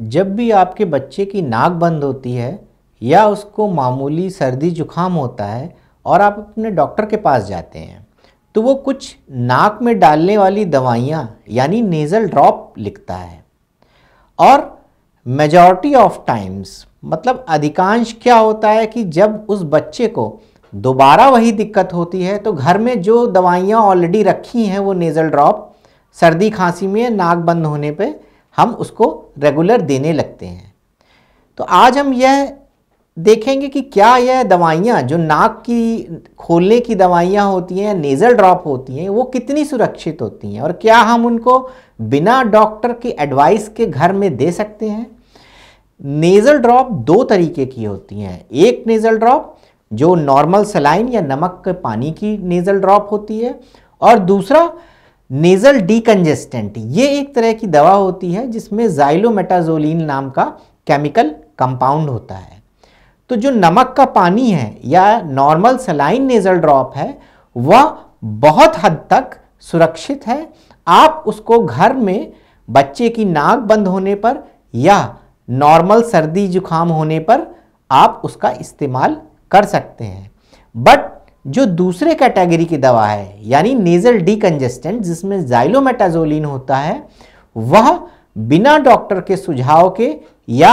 जब भी आपके बच्चे की नाक बंद होती है या उसको मामूली सर्दी जुखाम होता है और आप अपने डॉक्टर के पास जाते हैं तो वो कुछ नाक में डालने वाली दवाइयाँ यानी नेज़ल ड्रॉप लिखता है और मेजॉरिटी ऑफ टाइम्स मतलब अधिकांश क्या होता है कि जब उस बच्चे को दोबारा वही दिक्कत होती है तो घर में जो दवाइयाँ ऑलरेडी रखी हैं वो नेज़ल ड्रॉप सर्दी खांसी में नाक बंद होने पर हम उसको रेगुलर देने लगते हैं तो आज हम यह देखेंगे कि क्या यह दवाइयाँ जो नाक की खोलने की दवाइयाँ होती हैं नेज़ल ड्रॉप होती हैं वो कितनी सुरक्षित होती हैं और क्या हम उनको बिना डॉक्टर के एडवाइस के घर में दे सकते हैं नेज़ल ड्रॉप दो तरीके की होती हैं एक नेज़ल ड्रॉप जो नॉर्मल सलाइन या नमक के पानी की नेज़ल ड्रॉप होती है और दूसरा नेजल डीकंजेस्टेंट ये एक तरह की दवा होती है जिसमें जाइलोमेटाजोलिन नाम का केमिकल कंपाउंड होता है तो जो नमक का पानी है या नॉर्मल सलाइन नेजल ड्रॉप है वह बहुत हद तक सुरक्षित है आप उसको घर में बच्चे की नाक बंद होने पर या नॉर्मल सर्दी जुखाम होने पर आप उसका इस्तेमाल कर सकते हैं बट जो दूसरे कैटेगरी की दवा है यानी नेजल डीकंजेस्टेंट जिसमें जाइलोमेटाजोलिन होता है वह बिना डॉक्टर के सुझाव के या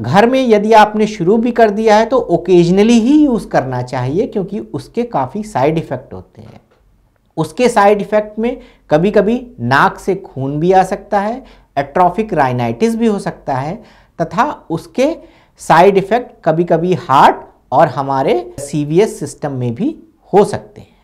घर में यदि आपने शुरू भी कर दिया है तो ओकेजनली ही यूज़ करना चाहिए क्योंकि उसके काफ़ी साइड इफ़ेक्ट होते हैं उसके साइड इफ़ेक्ट में कभी कभी नाक से खून भी आ सकता है एट्रॉफिक राइनाइटिस भी हो सकता है तथा उसके साइड इफ़ेक्ट कभी कभी हार्ट और हमारे सी सिस्टम में भी हो सकते हैं